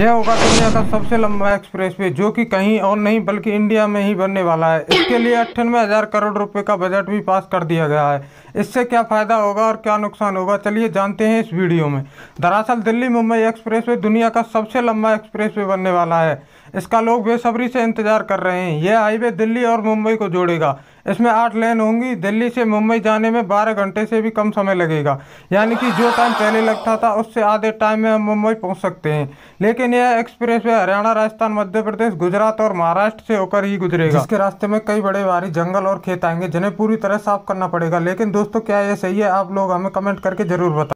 यह होगा दुनिया का सबसे लंबा एक्सप्रेस वे जो कि कहीं और नहीं बल्कि इंडिया में ही बनने वाला है इसके लिए अट्ठानवे हज़ार करोड़ रुपए का बजट भी पास कर दिया गया है इससे क्या फ़ायदा होगा और क्या नुकसान होगा चलिए जानते हैं इस वीडियो में दरअसल दिल्ली मुंबई एक्सप्रेस वे दुनिया का सबसे लंबा वे बनने वाला है इसका लोग बेसब्री से इंतजार कर रहे हैं यह हाईवे दिल्ली और मुंबई को जोड़ेगा इसमें आठ लेन होंगी दिल्ली से मुंबई जाने में बारह घंटे से भी कम समय लगेगा यानी कि जो टाइम पहले लगता था उससे आधे टाइम में हम मुंबई पहुँच सकते हैं लेकिन यह एक्सप्रेस वे हरियाणा राजस्थान मध्य प्रदेश गुजरात और महाराष्ट्र से होकर ही गुजरेगा इसके रास्ते में कई बड़े भारी जंगल और खेत आएंगे जिन्हें पूरी तरह साफ करना पड़ेगा लेकिन दोस्तों क्या यह सही है आप लोग हमें कमेंट करके जरूर बताए